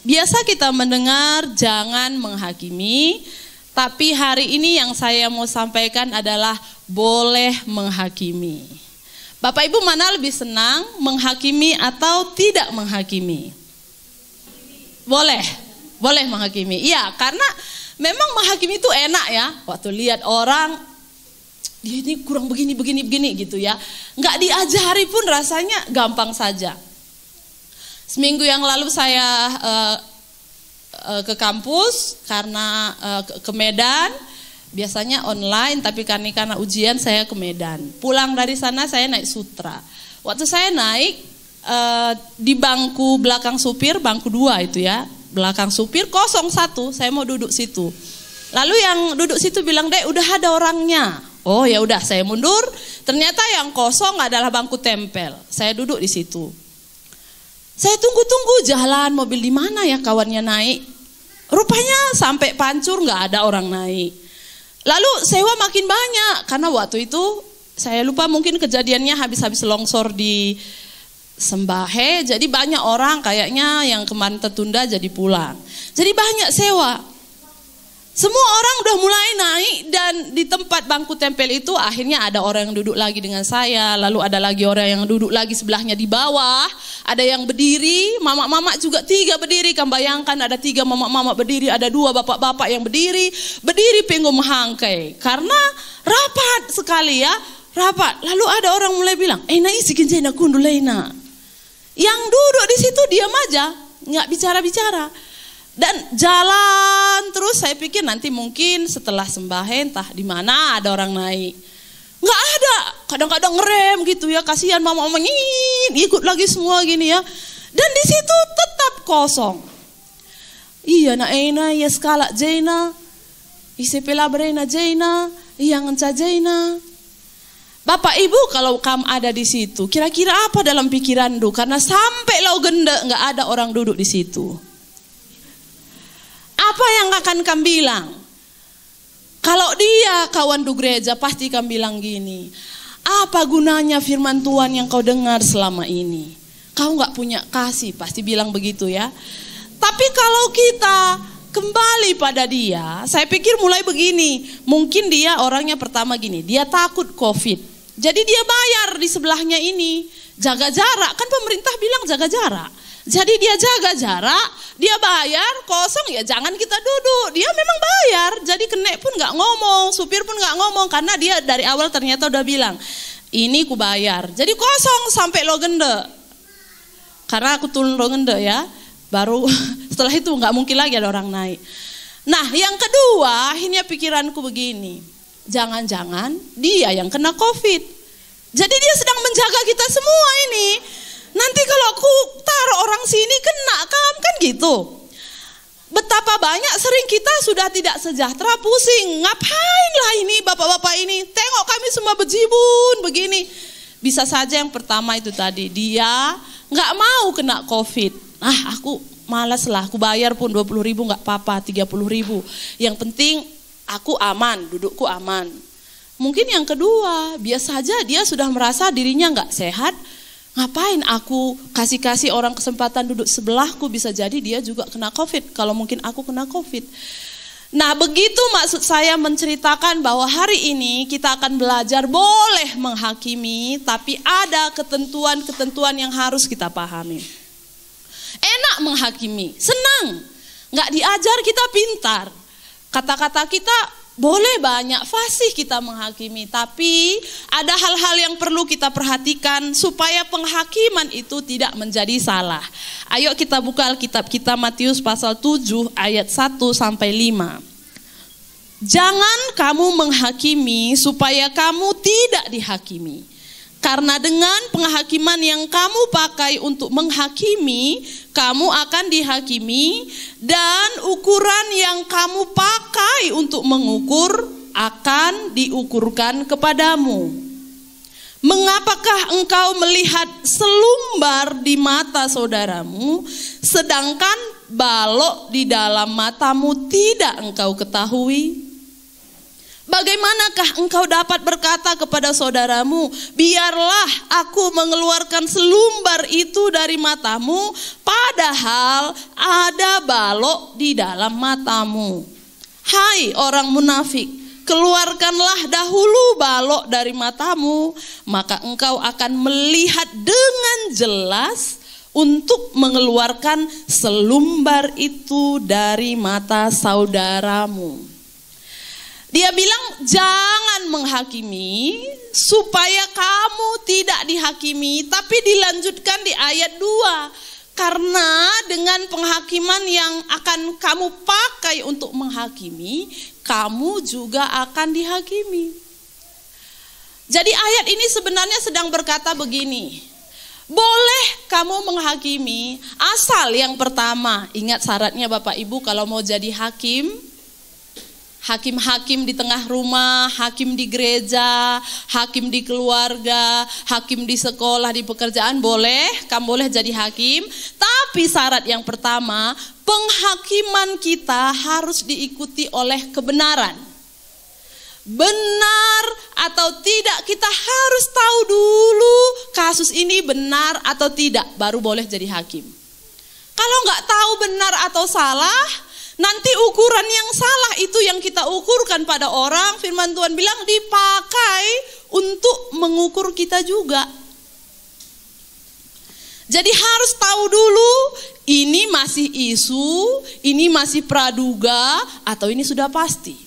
biasa kita mendengar jangan menghakimi, tapi hari ini yang saya mau sampaikan adalah boleh menghakimi. Bapak Ibu mana lebih senang menghakimi atau tidak menghakimi? Boleh, boleh menghakimi. Iya, karena memang menghakimi itu enak ya. Waktu lihat orang, ini kurang begini, begini, begini gitu ya. Nggak diajari pun rasanya gampang saja. Seminggu yang lalu saya uh, ke kampus karena uh, ke, Medan. Biasanya online tapi karena karena ujian saya ke Medan. Pulang dari sana saya naik sutra. Waktu saya naik uh, di bangku belakang supir, bangku dua itu ya, belakang supir kosong satu. Saya mau duduk situ. Lalu yang duduk situ bilang, deh udah ada orangnya." Oh ya udah, saya mundur. Ternyata yang kosong adalah bangku tempel. Saya duduk di situ. Saya tunggu-tunggu jalan mobil di mana ya kawannya naik. Rupanya sampai pancur nggak ada orang naik. Lalu sewa makin banyak karena waktu itu saya lupa mungkin kejadiannya habis-habis longsor di Sembahe, jadi banyak orang kayaknya yang kemarin tertunda jadi pulang. Jadi banyak sewa. Semua orang udah mulai naik dan di tempat bangku tempel itu akhirnya ada orang yang duduk lagi dengan saya, lalu ada lagi orang yang duduk lagi sebelahnya di bawah, ada yang berdiri, mamak-mamak juga tiga berdiri, kamu bayangkan ada tiga mamak-mamak berdiri, ada dua bapak-bapak yang berdiri, berdiri pinggul menghangkai karena rapat sekali ya, rapat. Lalu ada orang mulai bilang, "Eh, na isi kundu Yang duduk di situ diam aja, nggak bicara-bicara. Dan jalan terus saya pikir nanti mungkin setelah sembah entah di mana ada orang naik. Nggak ada, kadang-kadang ngerem gitu ya, kasihan mama omengin ikut lagi semua gini ya. Dan di situ tetap kosong. Iya na ena ya skala jena. Isi pela berena jaina iya ngenca jena. Bapak Ibu kalau kamu ada di situ, kira-kira apa dalam pikiran du? Karena sampai lau genda nggak ada orang duduk di situ apa yang akan kamu bilang? Kalau dia kawan du gereja pasti kamu bilang gini. Apa gunanya firman Tuhan yang kau dengar selama ini? Kau nggak punya kasih, pasti bilang begitu ya. Tapi kalau kita kembali pada dia, saya pikir mulai begini. Mungkin dia orangnya pertama gini, dia takut COVID. Jadi dia bayar di sebelahnya ini, jaga jarak. Kan pemerintah bilang jaga jarak. Jadi dia jaga jarak, dia bayar, kosong ya jangan kita duduk. Dia memang bayar, jadi kenek pun nggak ngomong, supir pun nggak ngomong karena dia dari awal ternyata udah bilang ini ku bayar. Jadi kosong sampai lo gende. Karena aku turun lo gende ya, baru setelah itu nggak mungkin lagi ada orang naik. Nah yang kedua akhirnya pikiranku begini, jangan-jangan dia yang kena covid. Jadi dia sedang menjaga kita semua ini. Nanti kalau aku taruh orang sini kena kam kan gitu. Betapa banyak sering kita sudah tidak sejahtera pusing. Ngapain lah ini bapak-bapak ini? Tengok kami semua bejibun begini. Bisa saja yang pertama itu tadi dia nggak mau kena covid. Nah aku malas lah, aku bayar pun 20 ribu nggak apa-apa, 30 ribu. Yang penting aku aman, dudukku aman. Mungkin yang kedua, biasa saja dia sudah merasa dirinya nggak sehat, Ngapain aku kasih-kasih orang kesempatan duduk sebelahku bisa jadi dia juga kena covid. Kalau mungkin aku kena covid. Nah begitu maksud saya menceritakan bahwa hari ini kita akan belajar boleh menghakimi. Tapi ada ketentuan-ketentuan yang harus kita pahami. Enak menghakimi, senang. Nggak diajar kita pintar. Kata-kata kita boleh banyak fasih kita menghakimi, tapi ada hal-hal yang perlu kita perhatikan supaya penghakiman itu tidak menjadi salah. Ayo kita buka Alkitab kita Matius pasal 7 ayat 1 sampai 5. Jangan kamu menghakimi supaya kamu tidak dihakimi. Karena dengan penghakiman yang kamu pakai untuk menghakimi, kamu akan dihakimi, dan ukuran yang kamu pakai untuk mengukur akan diukurkan kepadamu. Mengapakah engkau melihat selumbar di mata saudaramu, sedangkan balok di dalam matamu tidak engkau ketahui? Bagaimanakah engkau dapat berkata kepada saudaramu, "Biarlah aku mengeluarkan selumbar itu dari matamu, padahal ada balok di dalam matamu." Hai orang munafik, keluarkanlah dahulu balok dari matamu, maka engkau akan melihat dengan jelas untuk mengeluarkan selumbar itu dari mata saudaramu. Dia bilang jangan menghakimi supaya kamu tidak dihakimi, tapi dilanjutkan di ayat 2. Karena dengan penghakiman yang akan kamu pakai untuk menghakimi, kamu juga akan dihakimi. Jadi ayat ini sebenarnya sedang berkata begini, boleh kamu menghakimi asal yang pertama, ingat syaratnya Bapak Ibu kalau mau jadi hakim, hakim-hakim di tengah rumah, hakim di gereja, hakim di keluarga, hakim di sekolah, di pekerjaan boleh, kamu boleh jadi hakim, tapi syarat yang pertama, penghakiman kita harus diikuti oleh kebenaran. Benar atau tidak kita harus tahu dulu kasus ini benar atau tidak baru boleh jadi hakim. Kalau nggak tahu benar atau salah, Nanti ukuran yang salah itu yang kita ukurkan pada orang, firman Tuhan bilang dipakai untuk mengukur kita juga. Jadi harus tahu dulu ini masih isu, ini masih praduga atau ini sudah pasti.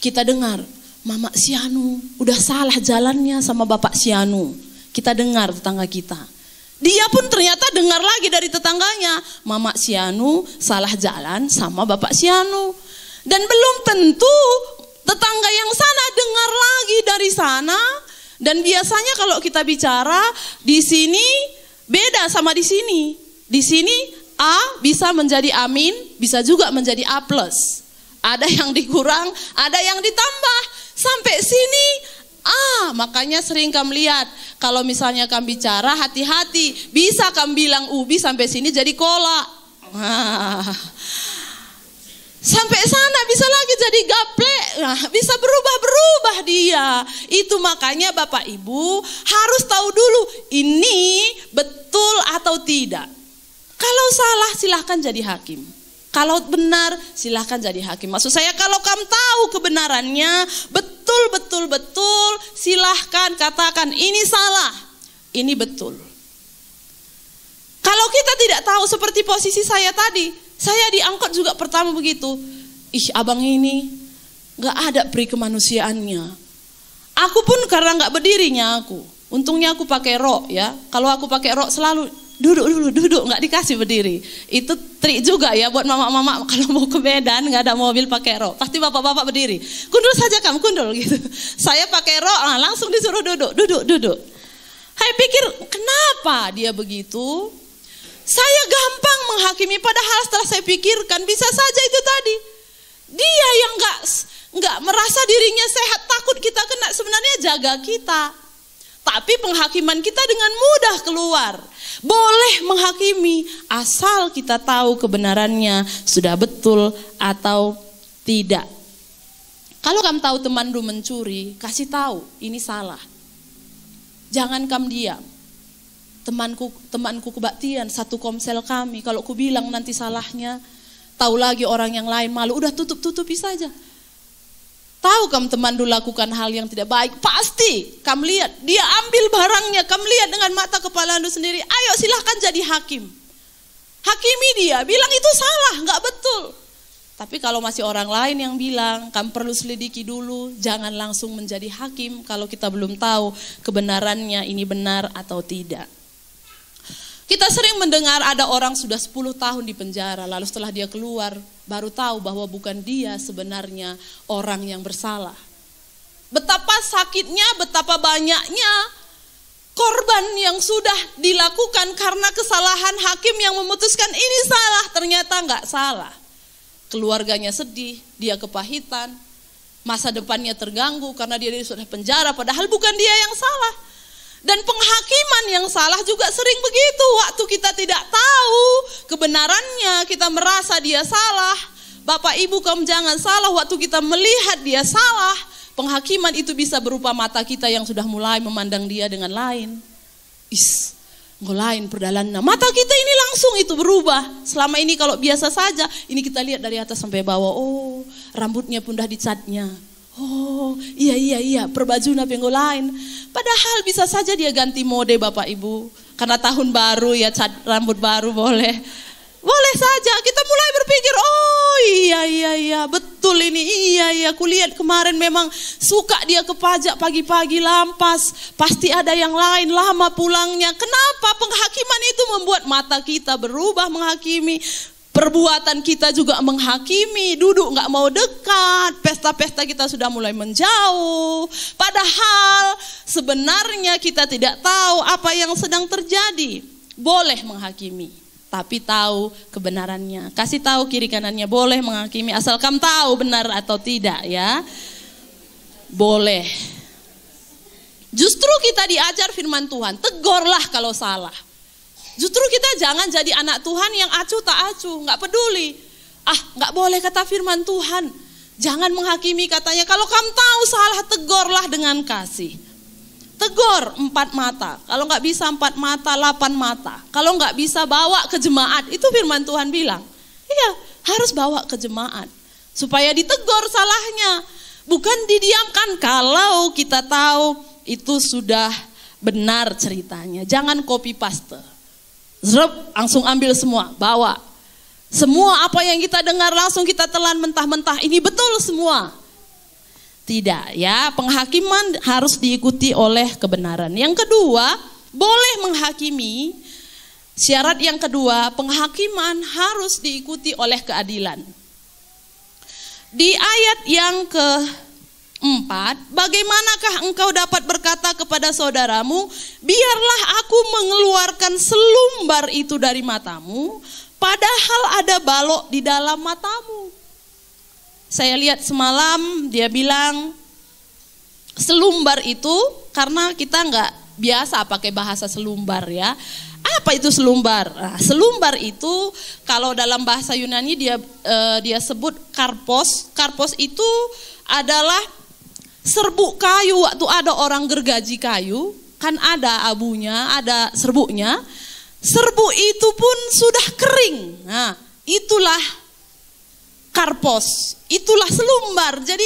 Kita dengar, Mama Sianu udah salah jalannya sama Bapak Sianu. Kita dengar tetangga kita dia pun ternyata dengar lagi dari tetangganya, Mama Sianu salah jalan sama Bapak Sianu. Dan belum tentu tetangga yang sana dengar lagi dari sana. Dan biasanya kalau kita bicara di sini beda sama di sini. Di sini A bisa menjadi amin, bisa juga menjadi A plus. Ada yang dikurang, ada yang ditambah. Sampai sini Ah, makanya sering kamu lihat kalau misalnya kamu bicara hati-hati, bisa kamu bilang ubi sampai sini jadi kola. Sampai sana bisa lagi jadi gaplek nah, bisa berubah-berubah dia. Itu makanya Bapak Ibu harus tahu dulu ini betul atau tidak. Kalau salah silahkan jadi hakim. Kalau benar, silahkan jadi hakim. Maksud saya kalau kamu tahu kebenarannya, betul-betul betul, silahkan katakan ini salah, ini betul. Kalau kita tidak tahu seperti posisi saya tadi, saya diangkut juga pertama begitu. Ih abang ini gak ada pri kemanusiaannya. Aku pun karena gak berdirinya aku. Untungnya aku pakai rok ya. Kalau aku pakai rok selalu duduk dulu, duduk, nggak dikasih berdiri. Itu trik juga ya buat mama-mama kalau mau ke Medan nggak ada mobil pakai rok, pasti bapak-bapak berdiri. Kundul saja kamu, kundul gitu. Saya pakai rok, nah, langsung disuruh duduk, duduk, duduk. Hai pikir kenapa dia begitu? Saya gampang menghakimi padahal setelah saya pikirkan bisa saja itu tadi. Dia yang nggak nggak merasa dirinya sehat takut kita kena sebenarnya jaga kita tapi penghakiman kita dengan mudah keluar. Boleh menghakimi asal kita tahu kebenarannya sudah betul atau tidak. Kalau kamu tahu temanmu mencuri, kasih tahu ini salah. Jangan kamu diam. Temanku temanku kebaktian satu komsel kami. Kalau ku bilang nanti salahnya, tahu lagi orang yang lain malu. Udah tutup tutupi saja. Tahu kamu teman dulu lakukan hal yang tidak baik, pasti kamu lihat. Dia ambil barangnya, kamu lihat dengan mata kepala anda sendiri. Ayo silahkan jadi hakim. Hakimi dia, bilang itu salah, nggak betul. Tapi kalau masih orang lain yang bilang, kamu perlu selidiki dulu, jangan langsung menjadi hakim kalau kita belum tahu kebenarannya ini benar atau tidak. Kita sering mendengar ada orang sudah 10 tahun di penjara, lalu setelah dia keluar baru tahu bahwa bukan dia sebenarnya orang yang bersalah. Betapa sakitnya, betapa banyaknya korban yang sudah dilakukan karena kesalahan hakim yang memutuskan ini salah, ternyata nggak salah. Keluarganya sedih, dia kepahitan, masa depannya terganggu karena dia sudah penjara padahal bukan dia yang salah. Dan penghakiman yang salah juga sering begitu. Waktu kita tidak tahu kebenarannya, kita merasa dia salah. Bapak Ibu kamu jangan salah waktu kita melihat dia salah. Penghakiman itu bisa berupa mata kita yang sudah mulai memandang dia dengan lain. Is, lain perdalannya. Mata kita ini langsung itu berubah. Selama ini kalau biasa saja, ini kita lihat dari atas sampai bawah. Oh, rambutnya pun dah dicatnya Oh iya iya iya perbajuna minggu lain. Padahal bisa saja dia ganti mode Bapak Ibu. Karena tahun baru ya cat, rambut baru boleh. Boleh saja kita mulai berpikir oh iya iya iya betul ini iya iya kulihat kemarin memang suka dia ke pajak pagi-pagi lampas pasti ada yang lain lama pulangnya kenapa penghakiman itu membuat mata kita berubah menghakimi Perbuatan kita juga menghakimi, duduk nggak mau dekat, pesta-pesta kita sudah mulai menjauh. Padahal sebenarnya kita tidak tahu apa yang sedang terjadi. Boleh menghakimi, tapi tahu kebenarannya. Kasih tahu kiri kanannya boleh menghakimi asal kamu tahu benar atau tidak ya. Boleh. Justru kita diajar firman Tuhan, tegorlah kalau salah Justru kita jangan jadi anak Tuhan yang acuh tak acuh, nggak peduli. Ah, nggak boleh kata firman Tuhan. Jangan menghakimi katanya. Kalau kamu tahu salah, tegorlah dengan kasih. tegor empat mata. Kalau nggak bisa empat mata, delapan mata. Kalau nggak bisa bawa ke jemaat, itu firman Tuhan bilang. Iya, harus bawa ke jemaat supaya ditegor salahnya. Bukan didiamkan kalau kita tahu itu sudah benar ceritanya. Jangan copy paste. Zrup, langsung ambil semua, bawa. Semua apa yang kita dengar langsung kita telan mentah-mentah. Ini betul semua. Tidak ya, penghakiman harus diikuti oleh kebenaran. Yang kedua, boleh menghakimi. Syarat yang kedua, penghakiman harus diikuti oleh keadilan. Di ayat yang ke 4, bagaimanakah engkau dapat berkata kepada saudaramu, biarlah aku mengeluarkan selumbar itu dari matamu, padahal ada balok di dalam matamu. Saya lihat semalam dia bilang selumbar itu karena kita nggak biasa pakai bahasa selumbar ya. Apa itu selumbar? Nah, selumbar itu kalau dalam bahasa Yunani dia eh, dia sebut karpos. Karpos itu adalah serbuk kayu waktu ada orang gergaji kayu, kan ada abunya, ada serbuknya. Serbuk itu pun sudah kering. Nah, itulah karpos, itulah selumbar. Jadi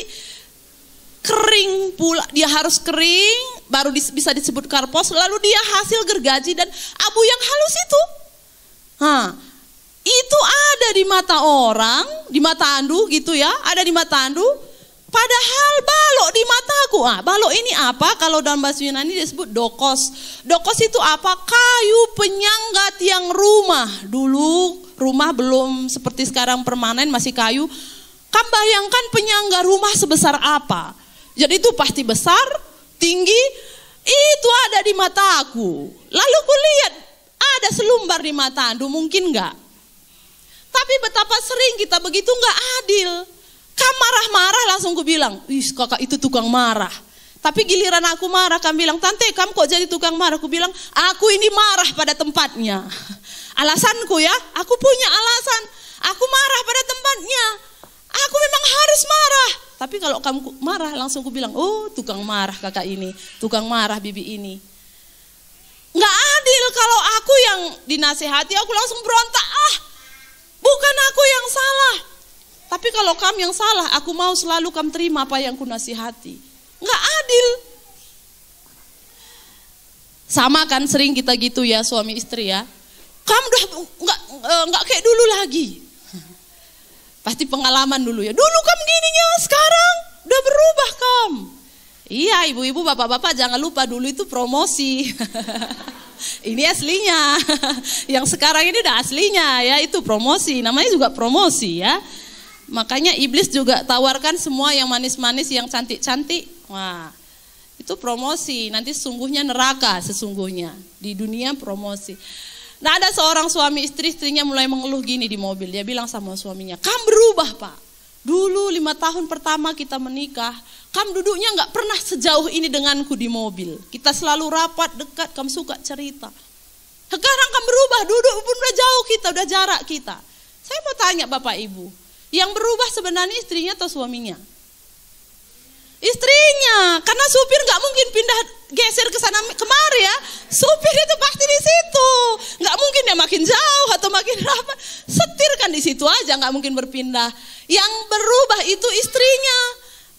kering pula, dia harus kering baru bisa disebut karpos, lalu dia hasil gergaji dan abu yang halus itu. Nah, itu ada di mata orang, di mata andu gitu ya, ada di mata andu, Padahal balok di mataku. Ah, balok ini apa? Kalau dalam bahasa Yunani disebut dokos. Dokos itu apa? Kayu penyangga tiang rumah. Dulu rumah belum seperti sekarang permanen masih kayu. Kan bayangkan penyangga rumah sebesar apa? Jadi itu pasti besar, tinggi. Itu ada di mataku. Lalu kulihat ada selumbar di mata Duh mungkin enggak? Tapi betapa sering kita begitu enggak adil. Kak marah-marah langsung ku bilang, wih kakak itu tukang marah. Tapi giliran aku marah, kamu bilang, Tante kamu kok jadi tukang marah? Aku bilang, aku ini marah pada tempatnya. Alasanku ya, aku punya alasan. Aku marah pada tempatnya. Aku memang harus marah. Tapi kalau kamu marah, langsung aku bilang, oh tukang marah kakak ini, tukang marah bibi ini. Nggak adil kalau aku yang dinasehati, aku langsung berontak, ah bukan aku yang salah. Tapi kalau kamu yang salah, aku mau selalu kamu terima apa yang kunasihati. nasihati. Enggak adil. Sama kan sering kita gitu ya suami istri ya. Kamu udah enggak enggak kayak dulu lagi. Pasti pengalaman dulu ya. Dulu kamu gininya, sekarang udah berubah kamu. Iya, ibu-ibu, bapak-bapak jangan lupa dulu itu promosi. ini aslinya. yang sekarang ini udah aslinya ya, itu promosi. Namanya juga promosi ya. Makanya iblis juga tawarkan semua yang manis-manis, yang cantik-cantik. Wah, itu promosi. Nanti sungguhnya neraka sesungguhnya. Di dunia promosi. Nah ada seorang suami istri, istrinya mulai mengeluh gini di mobil. Dia bilang sama suaminya, kamu berubah pak. Dulu lima tahun pertama kita menikah, kamu duduknya nggak pernah sejauh ini denganku di mobil. Kita selalu rapat, dekat, kamu suka cerita. Sekarang kamu berubah, duduk pun udah jauh kita, udah jarak kita. Saya mau tanya Bapak Ibu, yang berubah sebenarnya istrinya atau suaminya? Istrinya, karena supir nggak mungkin pindah geser ke sana kemari ya. Supir itu pasti di situ, nggak mungkin dia makin jauh atau makin lama, Setir kan di situ aja, nggak mungkin berpindah. Yang berubah itu istrinya.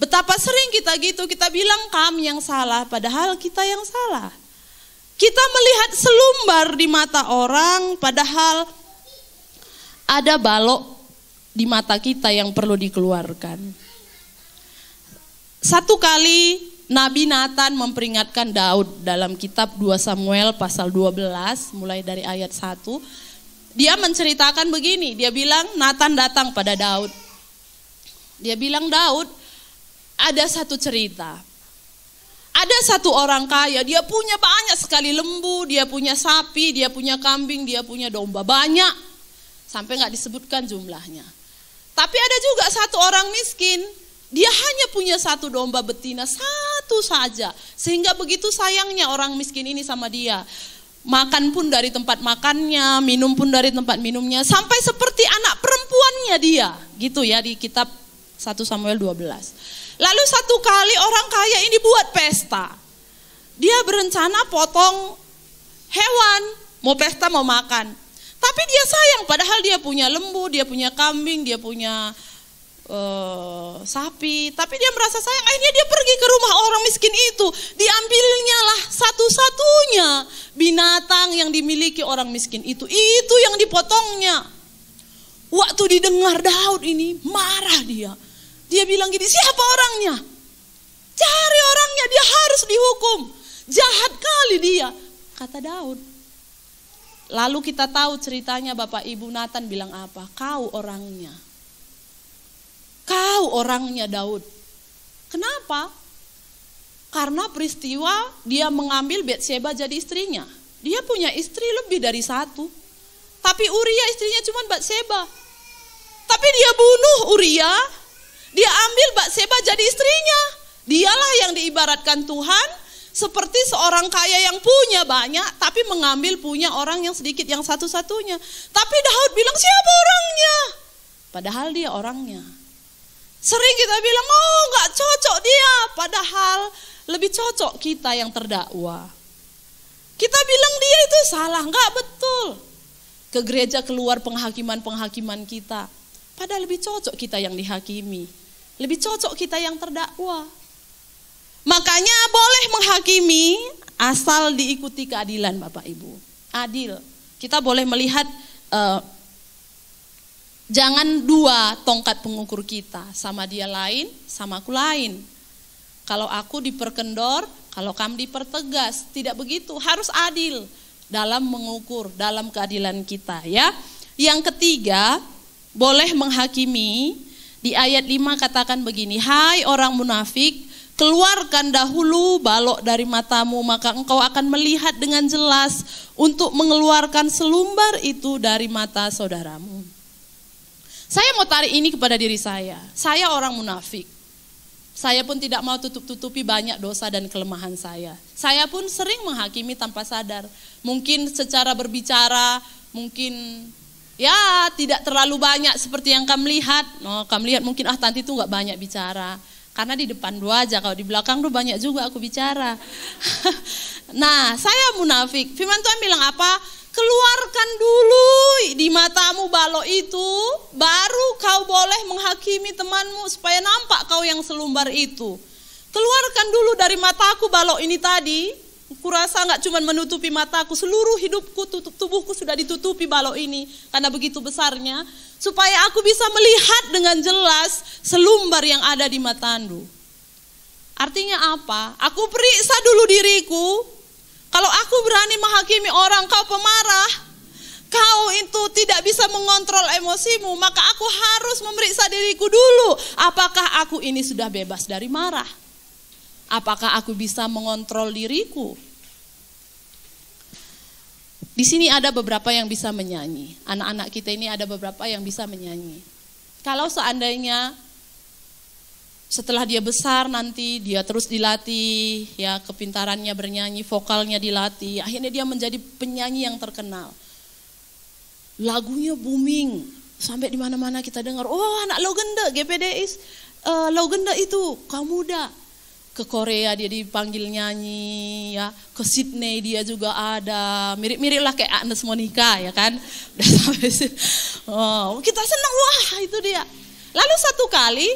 Betapa sering kita gitu, kita bilang kami yang salah, padahal kita yang salah. Kita melihat selumbar di mata orang, padahal ada balok di mata kita yang perlu dikeluarkan. Satu kali Nabi Nathan memperingatkan Daud dalam kitab 2 Samuel pasal 12 mulai dari ayat 1. Dia menceritakan begini, dia bilang Nathan datang pada Daud. Dia bilang Daud, ada satu cerita. Ada satu orang kaya, dia punya banyak sekali lembu, dia punya sapi, dia punya kambing, dia punya domba banyak. Sampai nggak disebutkan jumlahnya. Tapi ada juga satu orang miskin, dia hanya punya satu domba betina, satu saja. Sehingga begitu sayangnya orang miskin ini sama dia. Makan pun dari tempat makannya, minum pun dari tempat minumnya, sampai seperti anak perempuannya dia. Gitu ya di kitab 1 Samuel 12. Lalu satu kali orang kaya ini buat pesta. Dia berencana potong hewan, mau pesta mau makan. Tapi dia sayang, padahal dia punya lembu, dia punya kambing, dia punya uh, sapi. Tapi dia merasa sayang, akhirnya dia pergi ke rumah orang miskin itu. Diambilnya lah satu-satunya binatang yang dimiliki orang miskin itu. Itu yang dipotongnya. Waktu didengar Daud ini, marah dia. Dia bilang gini, siapa orangnya? Cari orangnya, dia harus dihukum. Jahat kali dia, kata Daud. Lalu kita tahu ceritanya Bapak Ibu Nathan bilang apa? Kau orangnya. Kau orangnya Daud. Kenapa? Karena peristiwa dia mengambil Betseba jadi istrinya. Dia punya istri lebih dari satu. Tapi Uria istrinya cuma Betseba. Tapi dia bunuh Uria. Dia ambil Betseba jadi istrinya. Dialah yang diibaratkan Tuhan seperti seorang kaya yang punya banyak tapi mengambil punya orang yang sedikit yang satu-satunya. Tapi Daud bilang siapa orangnya? Padahal dia orangnya. Sering kita bilang, oh nggak cocok dia. Padahal lebih cocok kita yang terdakwa. Kita bilang dia itu salah, nggak betul. Ke gereja keluar penghakiman-penghakiman kita. Padahal lebih cocok kita yang dihakimi. Lebih cocok kita yang terdakwa. Makanya boleh menghakimi asal diikuti keadilan Bapak Ibu. Adil. Kita boleh melihat uh, jangan dua tongkat pengukur kita, sama dia lain, sama aku lain. Kalau aku diperkendor, kalau kamu dipertegas, tidak begitu, harus adil dalam mengukur, dalam keadilan kita ya. Yang ketiga, boleh menghakimi di ayat 5 katakan begini, hai orang munafik, Keluarkan dahulu balok dari matamu, maka engkau akan melihat dengan jelas untuk mengeluarkan selumbar itu dari mata saudaramu. Saya mau tarik ini kepada diri saya. Saya orang munafik. Saya pun tidak mau tutup-tutupi banyak dosa dan kelemahan saya. Saya pun sering menghakimi tanpa sadar. Mungkin secara berbicara, mungkin ya tidak terlalu banyak seperti yang kamu lihat. No, kamu lihat mungkin ah Tanti itu nggak banyak bicara karena di depan dua aja, kalau di belakang tuh banyak juga aku bicara. nah, saya munafik. Firman Tuhan bilang apa? Keluarkan dulu di matamu balok itu, baru kau boleh menghakimi temanmu supaya nampak kau yang selumbar itu. Keluarkan dulu dari mataku balok ini tadi, Kurasa nggak cuma menutupi mataku, seluruh hidupku, tutup, tubuhku sudah ditutupi balok ini karena begitu besarnya, supaya aku bisa melihat dengan jelas selumbar yang ada di matandu. Artinya apa? Aku periksa dulu diriku. Kalau aku berani menghakimi orang, kau pemarah, kau itu tidak bisa mengontrol emosimu, maka aku harus memeriksa diriku dulu. Apakah aku ini sudah bebas dari marah? Apakah aku bisa mengontrol diriku? Di sini ada beberapa yang bisa menyanyi. Anak-anak kita ini ada beberapa yang bisa menyanyi. Kalau seandainya setelah dia besar nanti dia terus dilatih, ya kepintarannya bernyanyi, vokalnya dilatih, akhirnya dia menjadi penyanyi yang terkenal. Lagunya booming, sampai di mana-mana kita dengar, oh anak Logenda, GPDIS, uh, eh, Logenda itu kamu muda, ke Korea dia dipanggil nyanyi ya ke Sydney dia juga ada mirip-mirip lah kayak Agnes Monica ya kan udah sampai oh, kita senang wah itu dia lalu satu kali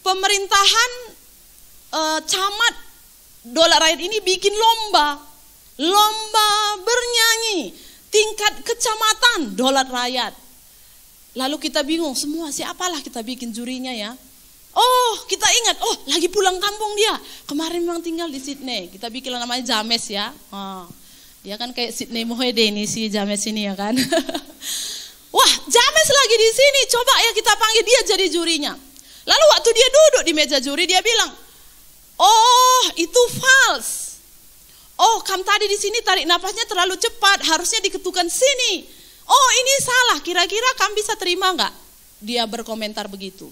pemerintahan e, camat dolar rakyat ini bikin lomba lomba bernyanyi tingkat kecamatan dolar rakyat lalu kita bingung semua siapalah kita bikin jurinya ya Oh, kita ingat, oh lagi pulang kampung dia. Kemarin memang tinggal di Sydney. Kita bikin namanya James ya. Oh, dia kan kayak Sydney Mohede ini si James ini ya kan. Wah, James lagi di sini. Coba ya kita panggil dia jadi jurinya. Lalu waktu dia duduk di meja juri dia bilang, "Oh, itu false. Oh, kamu tadi di sini tarik nafasnya terlalu cepat, harusnya diketukan sini. Oh, ini salah. Kira-kira kamu bisa terima nggak?" Dia berkomentar begitu.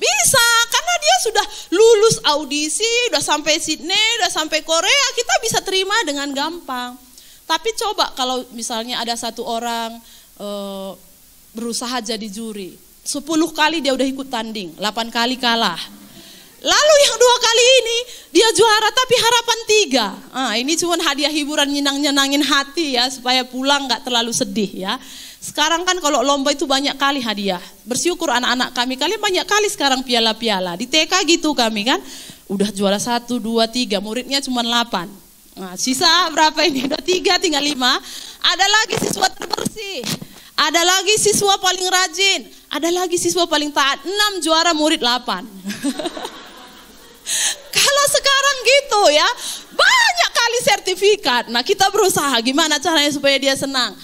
Bisa, karena dia sudah lulus audisi, sudah sampai Sydney, sudah sampai Korea, kita bisa terima dengan gampang. Tapi coba kalau misalnya ada satu orang e, berusaha jadi juri, 10 kali dia udah ikut tanding, 8 kali kalah. Lalu yang dua kali ini dia juara tapi harapan tiga. Ah, ini cuma hadiah hiburan nyenang-nyenangin hati ya supaya pulang nggak terlalu sedih ya. Sekarang kan kalau lomba itu banyak kali hadiah. Bersyukur anak-anak kami kalian banyak kali sekarang piala-piala. Di TK gitu kami kan udah juara satu, dua, tiga, muridnya cuma delapan. Nah, sisa berapa ini? Ada tiga, tinggal lima. Ada lagi siswa terbersih. Ada lagi siswa paling rajin. Ada lagi siswa paling taat. Enam juara murid delapan. Kalau sekarang gitu ya, banyak kali sertifikat. Nah kita berusaha gimana caranya supaya dia senang.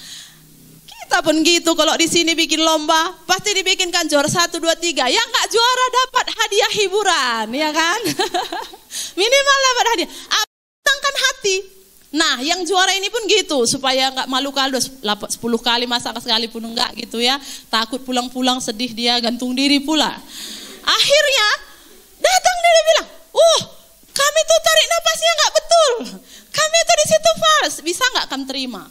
Kita pun gitu kalau di sini bikin lomba, pasti dibikinkan juara satu dua tiga Yang nggak juara dapat hadiah hiburan, ya kan? Minimal dapat hadiah. Abangkan hati. Nah, yang juara ini pun gitu supaya nggak malu kalau 10 kali masa sekali pun enggak gitu ya. Takut pulang-pulang sedih dia gantung diri pula. Akhirnya datang dia bilang, "Uh, kami tuh tarik nafasnya nggak betul. Kami tuh di situ fals. Bisa nggak kamu terima?"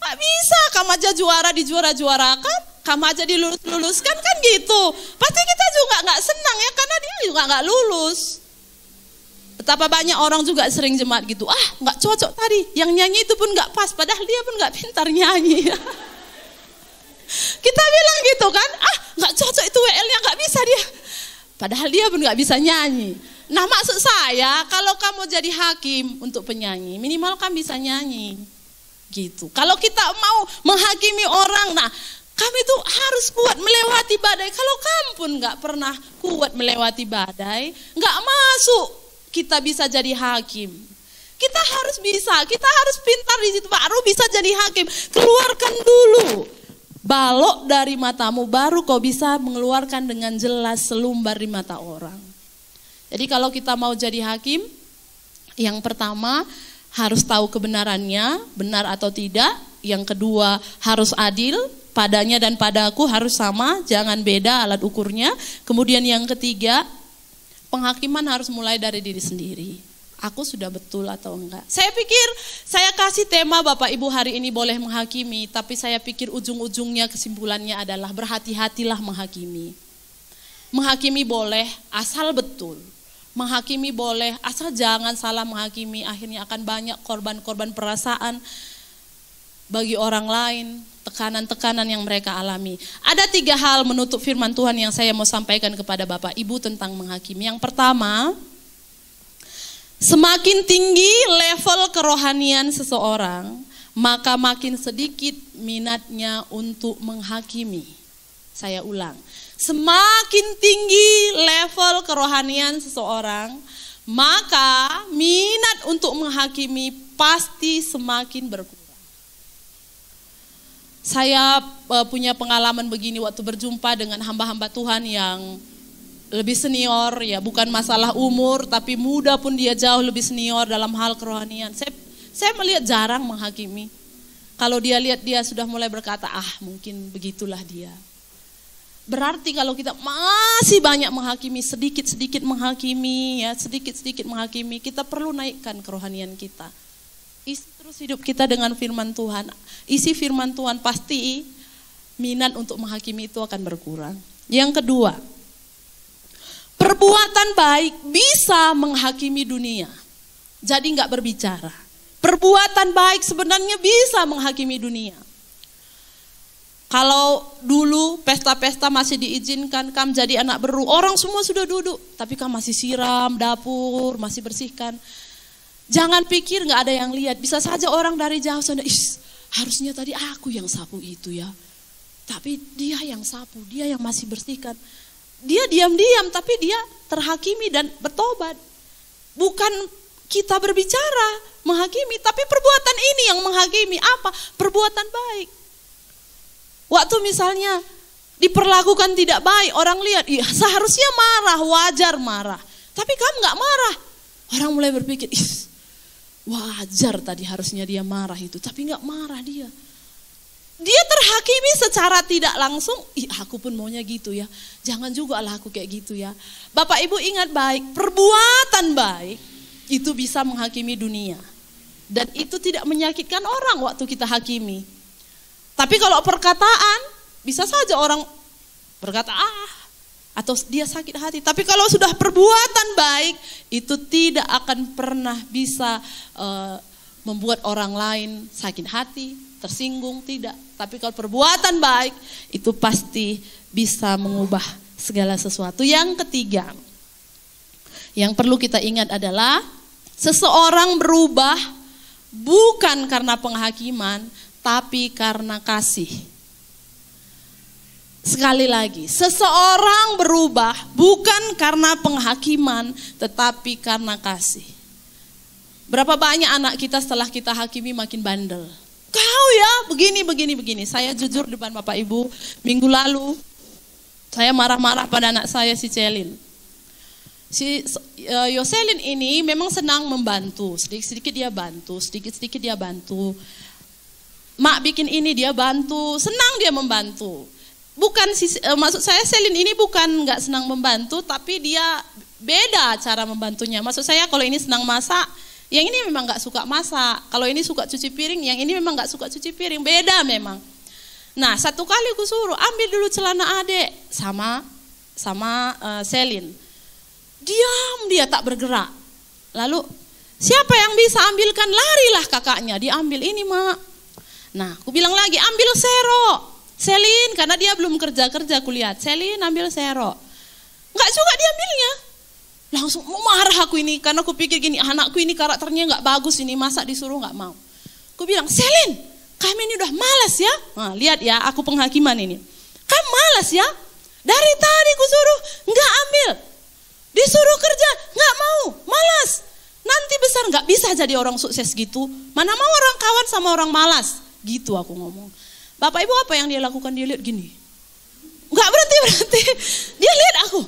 Gak bisa, kamu aja juara di juara juara kan, kamu aja dilulus-luluskan kan gitu. Pasti kita juga nggak senang ya karena dia juga nggak lulus. Betapa banyak orang juga sering jemaat gitu. Ah, nggak cocok tadi. Yang nyanyi itu pun nggak pas, padahal dia pun nggak pintar nyanyi. kita bilang gitu kan, ah nggak cocok itu WL-nya nggak bisa dia. Padahal dia pun nggak bisa nyanyi. Nah maksud saya, kalau kamu jadi hakim untuk penyanyi, minimal kamu bisa nyanyi gitu. Kalau kita mau menghakimi orang, nah kami itu harus kuat melewati badai. Kalau kamu pun nggak pernah kuat melewati badai, nggak masuk kita bisa jadi hakim. Kita harus bisa, kita harus pintar di situ baru bisa jadi hakim. Keluarkan dulu balok dari matamu baru kau bisa mengeluarkan dengan jelas selumbar di mata orang. Jadi kalau kita mau jadi hakim, yang pertama harus tahu kebenarannya, benar atau tidak. Yang kedua, harus adil, padanya dan padaku harus sama, jangan beda alat ukurnya. Kemudian yang ketiga, penghakiman harus mulai dari diri sendiri. Aku sudah betul atau enggak? Saya pikir saya kasih tema Bapak Ibu hari ini boleh menghakimi, tapi saya pikir ujung-ujungnya kesimpulannya adalah berhati-hatilah menghakimi. Menghakimi boleh asal betul. Menghakimi boleh, asal jangan salah menghakimi. Akhirnya akan banyak korban-korban perasaan bagi orang lain, tekanan-tekanan yang mereka alami. Ada tiga hal menutup firman Tuhan yang saya mau sampaikan kepada Bapak Ibu tentang menghakimi. Yang pertama, semakin tinggi level kerohanian seseorang, maka makin sedikit minatnya untuk menghakimi. Saya ulang, semakin tinggi level kerohanian seseorang, maka minat untuk menghakimi pasti semakin berkurang. Saya e, punya pengalaman begini waktu berjumpa dengan hamba-hamba Tuhan yang lebih senior ya bukan masalah umur tapi muda pun dia jauh lebih senior dalam hal kerohanian. Saya saya melihat jarang menghakimi. Kalau dia lihat dia sudah mulai berkata ah mungkin begitulah dia. Berarti kalau kita masih banyak menghakimi, sedikit-sedikit menghakimi, ya sedikit-sedikit menghakimi, kita perlu naikkan kerohanian kita. Isi terus hidup kita dengan firman Tuhan. Isi firman Tuhan pasti minat untuk menghakimi itu akan berkurang. Yang kedua, perbuatan baik bisa menghakimi dunia. Jadi nggak berbicara. Perbuatan baik sebenarnya bisa menghakimi dunia. Kalau dulu pesta-pesta masih diizinkan kam jadi anak beru, orang semua sudah duduk, tapi kam masih siram dapur, masih bersihkan. Jangan pikir nggak ada yang lihat, bisa saja orang dari jauh sana, Is, harusnya tadi aku yang sapu itu ya. Tapi dia yang sapu, dia yang masih bersihkan. Dia diam-diam, tapi dia terhakimi dan bertobat. Bukan kita berbicara menghakimi, tapi perbuatan ini yang menghakimi. Apa? Perbuatan baik Waktu misalnya diperlakukan tidak baik, orang lihat, iya seharusnya marah, wajar marah. Tapi kamu nggak marah. Orang mulai berpikir, Ih, wajar tadi harusnya dia marah itu, tapi nggak marah dia. Dia terhakimi secara tidak langsung, Ih, aku pun maunya gitu ya. Jangan juga lah aku kayak gitu ya. Bapak Ibu ingat baik, perbuatan baik itu bisa menghakimi dunia. Dan itu tidak menyakitkan orang waktu kita hakimi. Tapi kalau perkataan, bisa saja orang berkata, "Ah, atau dia sakit hati. Tapi kalau sudah perbuatan baik, itu tidak akan pernah bisa uh, membuat orang lain sakit hati, tersinggung, tidak. Tapi kalau perbuatan baik, itu pasti bisa mengubah segala sesuatu. Yang ketiga, yang perlu kita ingat adalah seseorang berubah bukan karena penghakiman, tapi karena kasih. Sekali lagi, seseorang berubah bukan karena penghakiman, tetapi karena kasih. Berapa banyak anak kita setelah kita hakimi makin bandel? Kau ya begini, begini, begini. Saya jujur depan Bapak Ibu, minggu lalu saya marah-marah pada anak saya si Celin. Si e, Yoselin ini memang senang membantu, sedikit-sedikit dia bantu, sedikit-sedikit dia bantu mak bikin ini dia bantu, senang dia membantu. Bukan eh, maksud saya Selin ini bukan nggak senang membantu, tapi dia beda cara membantunya. Maksud saya kalau ini senang masak, yang ini memang nggak suka masak. Kalau ini suka cuci piring, yang ini memang nggak suka cuci piring. Beda memang. Nah satu kali aku suruh ambil dulu celana adek sama sama uh, Selin. Diam dia tak bergerak. Lalu siapa yang bisa ambilkan larilah kakaknya diambil ini mak Nah, aku bilang lagi, ambil sero. Selin, karena dia belum kerja-kerja kuliah. Selin, ambil sero. Enggak juga diambilnya. Langsung mau marah aku ini, karena aku pikir gini, anakku ini karakternya enggak bagus ini, masa disuruh enggak mau. Aku bilang, Selin, kami ini udah malas ya. Nah, lihat ya, aku penghakiman ini. Kamu malas ya? Dari tadi ku suruh, enggak ambil. Disuruh kerja, enggak mau, malas. Nanti besar enggak bisa jadi orang sukses gitu. Mana mau orang kawan sama orang malas. Gitu aku ngomong. Bapak ibu apa yang dia lakukan? Dia lihat gini. Enggak berhenti berhenti. Dia lihat aku.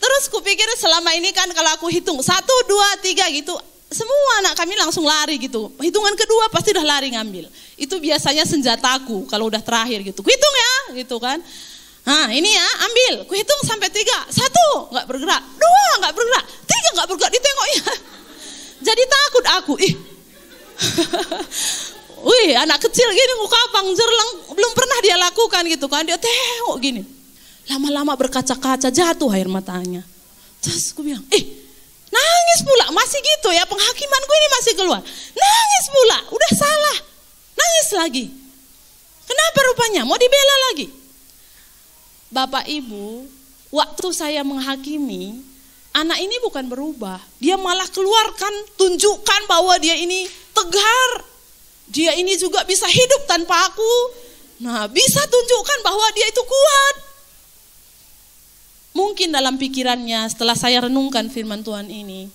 Terus kupikir selama ini kan kalau aku hitung. Satu, dua, tiga gitu. Semua anak kami langsung lari gitu. Hitungan kedua pasti udah lari ngambil. Itu biasanya senjataku kalau udah terakhir gitu. Kuhitung ya gitu kan. Nah ini ya ambil. Kuhitung sampai tiga. Satu nggak bergerak. Dua nggak bergerak. Tiga nggak bergerak ditengoknya. Jadi takut aku. Ih. wih anak kecil gini muka abang jerlang belum pernah dia lakukan gitu kan. Dia tengok gini. Lama-lama berkaca-kaca jatuh air matanya. Terus gue bilang, eh nangis pula masih gitu ya penghakiman gue ini masih keluar. Nangis pula, udah salah. Nangis lagi. Kenapa rupanya? Mau dibela lagi. Bapak Ibu, waktu saya menghakimi, anak ini bukan berubah. Dia malah keluarkan, tunjukkan bahwa dia ini tegar, dia ini juga bisa hidup tanpa aku. Nah, bisa tunjukkan bahwa dia itu kuat. Mungkin dalam pikirannya setelah saya renungkan firman Tuhan ini,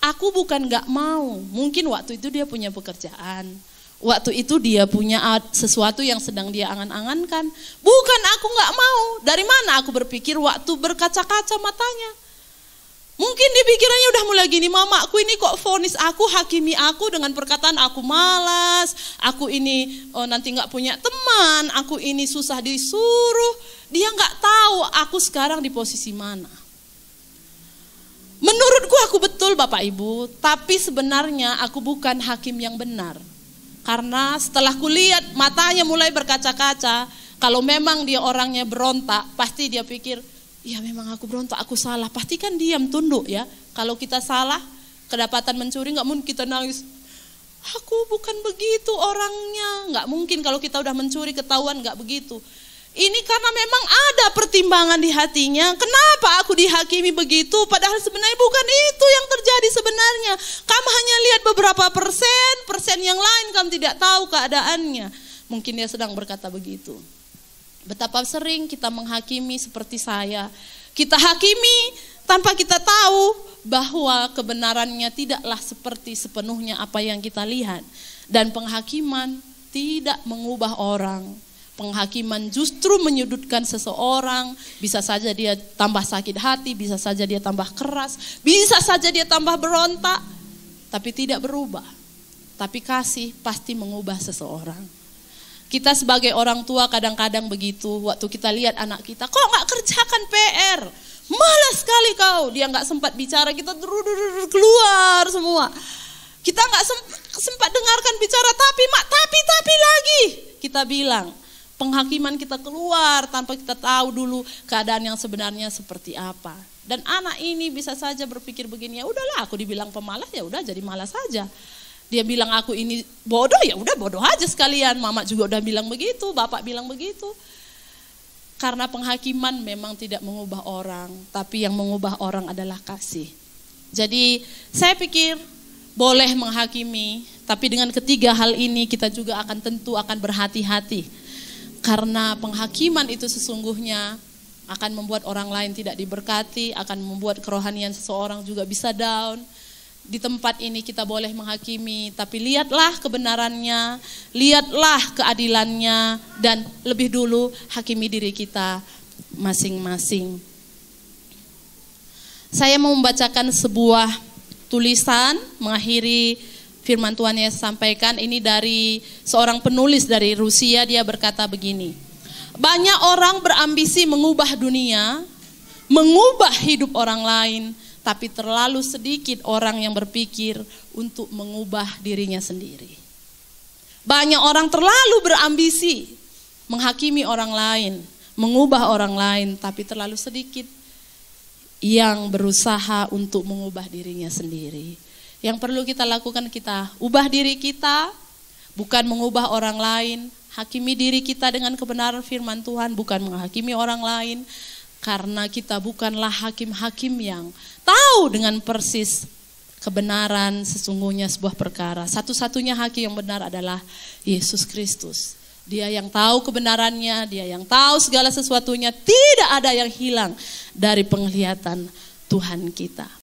aku bukan gak mau. Mungkin waktu itu dia punya pekerjaan. Waktu itu dia punya sesuatu yang sedang dia angan-angankan. Bukan aku gak mau. Dari mana aku berpikir waktu berkaca-kaca matanya. Mungkin dipikirannya udah mulai gini, mamaku ini kok fonis aku, hakimi aku dengan perkataan aku malas, aku ini oh, nanti nggak punya teman, aku ini susah disuruh. Dia nggak tahu aku sekarang di posisi mana. Menurutku aku betul Bapak Ibu, tapi sebenarnya aku bukan hakim yang benar. Karena setelah kulihat matanya mulai berkaca-kaca, kalau memang dia orangnya berontak, pasti dia pikir, ya memang aku berontak, aku salah. Pasti kan diam, tunduk ya. Kalau kita salah, kedapatan mencuri nggak mungkin kita nangis. Aku bukan begitu orangnya. Nggak mungkin kalau kita udah mencuri ketahuan nggak begitu. Ini karena memang ada pertimbangan di hatinya. Kenapa aku dihakimi begitu? Padahal sebenarnya bukan itu yang terjadi sebenarnya. Kamu hanya lihat beberapa persen, persen yang lain kamu tidak tahu keadaannya. Mungkin dia sedang berkata begitu. Betapa sering kita menghakimi seperti saya. Kita hakimi tanpa kita tahu bahwa kebenarannya tidaklah seperti sepenuhnya apa yang kita lihat. Dan penghakiman tidak mengubah orang. Penghakiman justru menyudutkan seseorang, bisa saja dia tambah sakit hati, bisa saja dia tambah keras, bisa saja dia tambah berontak, tapi tidak berubah. Tapi kasih pasti mengubah seseorang. Kita sebagai orang tua kadang-kadang begitu, waktu kita lihat anak kita, kok nggak kerjakan PR? Malas sekali kau, dia nggak sempat bicara, kita keluar semua. Kita nggak sempat dengarkan bicara, tapi mak, tapi tapi lagi. Kita bilang, penghakiman kita keluar tanpa kita tahu dulu keadaan yang sebenarnya seperti apa. Dan anak ini bisa saja berpikir begini, ya udahlah aku dibilang pemalas ya udah jadi malas saja dia bilang aku ini bodoh ya udah bodoh aja sekalian. Mama juga udah bilang begitu, bapak bilang begitu. Karena penghakiman memang tidak mengubah orang, tapi yang mengubah orang adalah kasih. Jadi saya pikir boleh menghakimi, tapi dengan ketiga hal ini kita juga akan tentu akan berhati-hati. Karena penghakiman itu sesungguhnya akan membuat orang lain tidak diberkati, akan membuat kerohanian seseorang juga bisa down di tempat ini kita boleh menghakimi, tapi lihatlah kebenarannya, lihatlah keadilannya, dan lebih dulu hakimi diri kita masing-masing. Saya mau membacakan sebuah tulisan mengakhiri firman Tuhan yang saya sampaikan ini dari seorang penulis dari Rusia dia berkata begini. Banyak orang berambisi mengubah dunia, mengubah hidup orang lain, tapi terlalu sedikit orang yang berpikir untuk mengubah dirinya sendiri. Banyak orang terlalu berambisi menghakimi orang lain, mengubah orang lain, tapi terlalu sedikit yang berusaha untuk mengubah dirinya sendiri. Yang perlu kita lakukan kita ubah diri kita, bukan mengubah orang lain. Hakimi diri kita dengan kebenaran firman Tuhan, bukan menghakimi orang lain karena kita bukanlah hakim-hakim yang tahu dengan persis kebenaran sesungguhnya sebuah perkara. Satu-satunya hakim yang benar adalah Yesus Kristus. Dia yang tahu kebenarannya, dia yang tahu segala sesuatunya, tidak ada yang hilang dari penglihatan Tuhan kita.